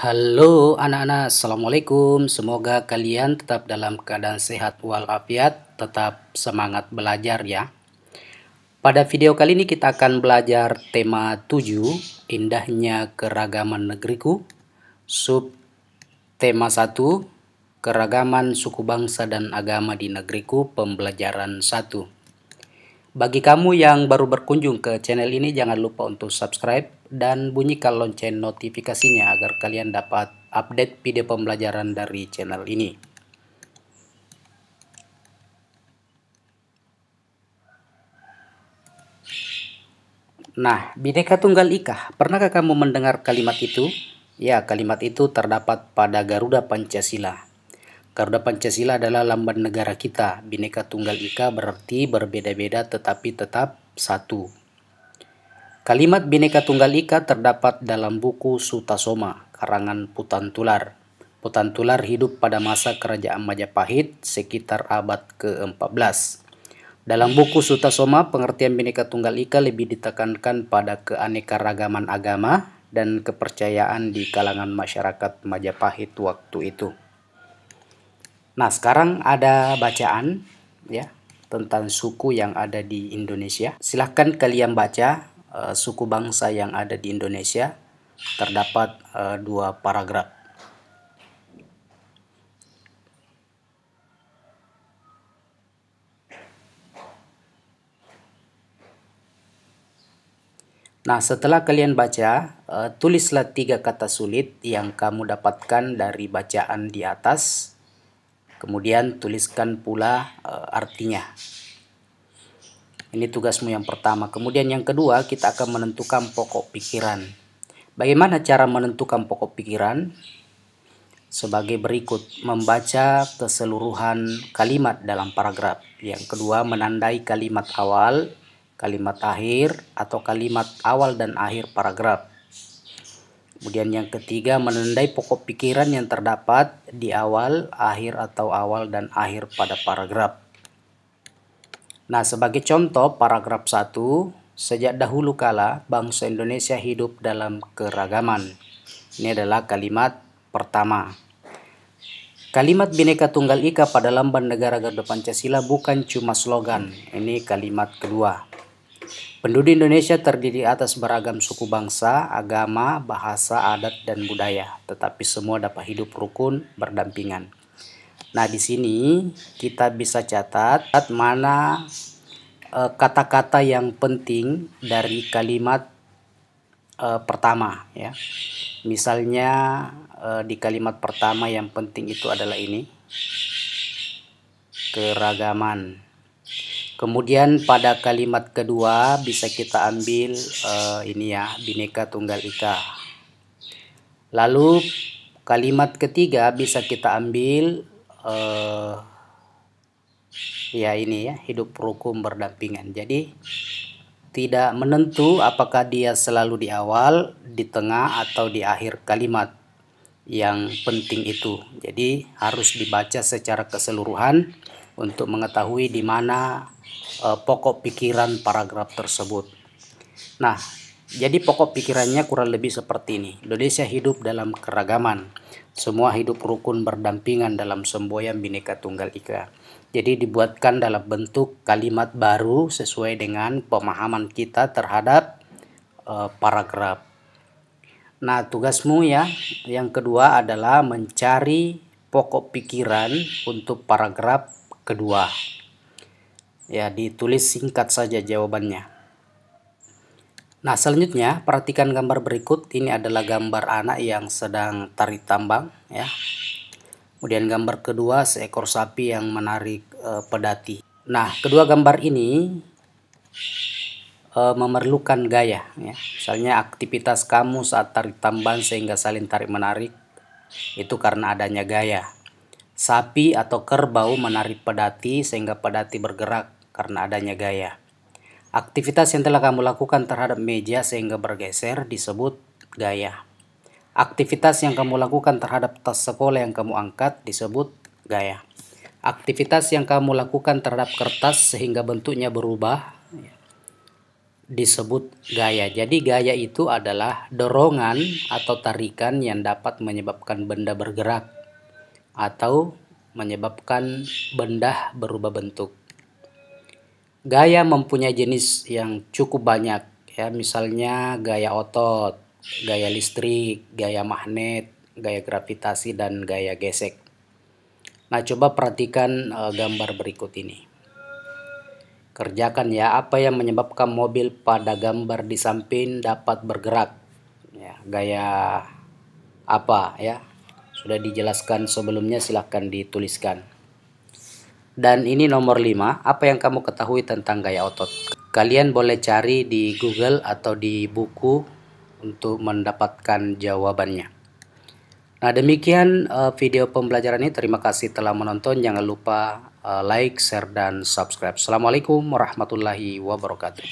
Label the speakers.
Speaker 1: Halo anak-anak, Assalamualaikum. Semoga kalian tetap dalam keadaan sehat walafiat, tetap semangat belajar ya. Pada video kali ini kita akan belajar tema 7, Indahnya Keragaman Negeriku. Sub tema 1, Keragaman Suku Bangsa dan Agama di Negeriku, pembelajaran 1. Bagi kamu yang baru berkunjung ke channel ini jangan lupa untuk subscribe dan bunyikan lonceng notifikasinya agar kalian dapat update video pembelajaran dari channel ini. Nah, bineka tunggal ika, pernahkah kamu mendengar kalimat itu? Ya, kalimat itu terdapat pada Garuda Pancasila. Garuda Pancasila adalah lambang negara kita. Bhinneka Tunggal Ika berarti berbeda-beda tetapi tetap satu. Kalimat Bhinneka Tunggal Ika terdapat dalam buku Sutasoma, karangan Putantular. Putantular hidup pada masa Kerajaan Majapahit sekitar abad ke-14. Dalam buku Sutasoma, pengertian Bhinneka Tunggal Ika lebih ditekankan pada keanekaragaman agama dan kepercayaan di kalangan masyarakat Majapahit waktu itu. Nah, sekarang ada bacaan ya tentang suku yang ada di Indonesia. Silahkan kalian baca uh, suku bangsa yang ada di Indonesia. Terdapat uh, dua paragraf. Nah, setelah kalian baca, eh, tulislah tiga kata sulit yang kamu dapatkan dari bacaan di atas Kemudian tuliskan pula e, artinya. Ini tugasmu yang pertama. Kemudian yang kedua, kita akan menentukan pokok pikiran. Bagaimana cara menentukan pokok pikiran? Sebagai berikut, membaca keseluruhan kalimat dalam paragraf. Yang kedua, menandai kalimat awal, kalimat akhir, atau kalimat awal dan akhir paragraf. Kemudian yang ketiga menandai pokok pikiran yang terdapat di awal, akhir atau awal dan akhir pada paragraf. Nah, sebagai contoh paragraf 1, sejak dahulu kala bangsa Indonesia hidup dalam keragaman. Ini adalah kalimat pertama. Kalimat Bhinneka Tunggal Ika pada lambang negara Garuda Pancasila bukan cuma slogan. Ini kalimat kedua. Penduduk Indonesia terdiri atas beragam suku bangsa, agama, bahasa, adat, dan budaya, tetapi semua dapat hidup rukun berdampingan. Nah, di sini kita bisa catat mana eh, kata-kata e, yang penting dari kalimat e, pertama, ya. Misalnya e, di kalimat pertama yang penting itu adalah ini keragaman Kemudian pada kalimat kedua bisa kita ambil uh, ini ya bineka tunggal ika. Lalu kalimat ketiga bisa kita ambil uh, ya ini ya hidup rukun berdampingan. Jadi tidak menentu apakah dia selalu di awal, di tengah atau di akhir kalimat yang penting itu. Jadi harus dibaca secara keseluruhan untuk mengetahui di mana uh, pokok pikiran paragraf tersebut. Nah, jadi pokok pikirannya kurang lebih seperti ini. Indonesia hidup dalam keragaman. Semua hidup rukun berdampingan dalam semboyan bineka Tunggal Ika. Jadi dibuatkan dalam bentuk kalimat baru sesuai dengan pemahaman kita terhadap uh, paragraf. Nah, tugasmu ya. Yang kedua adalah mencari pokok pikiran untuk paragraf kedua ya ditulis singkat saja jawabannya nah selanjutnya perhatikan gambar berikut ini adalah gambar anak yang sedang tarik tambang ya kemudian gambar kedua seekor sapi yang menarik e, pedati nah kedua gambar ini e, memerlukan gaya ya. misalnya aktivitas kamu saat tarik tambang sehingga saling tarik menarik itu karena adanya gaya sapi atau kerbau menarik pedati sehingga pedati bergerak karena adanya gaya. Aktivitas yang telah kamu lakukan terhadap meja sehingga bergeser disebut gaya. Aktivitas yang kamu lakukan terhadap tas sekolah yang kamu angkat disebut gaya. Aktivitas yang kamu lakukan terhadap kertas sehingga bentuknya berubah disebut gaya. Jadi gaya itu adalah dorongan atau tarikan yang dapat menyebabkan benda bergerak atau menyebabkan benda berubah bentuk. Gaya mempunyai jenis yang cukup banyak ya, misalnya gaya otot, gaya listrik, gaya magnet, gaya gravitasi dan gaya gesek. Nah, coba perhatikan uh, gambar berikut ini. Kerjakan ya apa yang menyebabkan mobil pada gambar di samping dapat bergerak. Ya, gaya apa ya? Sudah dijelaskan sebelumnya silahkan dituliskan. Dan ini nomor 5, apa yang kamu ketahui tentang gaya otot? Kalian boleh cari di Google atau di buku untuk mendapatkan jawabannya. Nah demikian eh, video pembelajaran ini, terima kasih telah menonton, jangan lupa eh, like, share, dan subscribe. Assalamualaikum warahmatullahi wabarakatuh.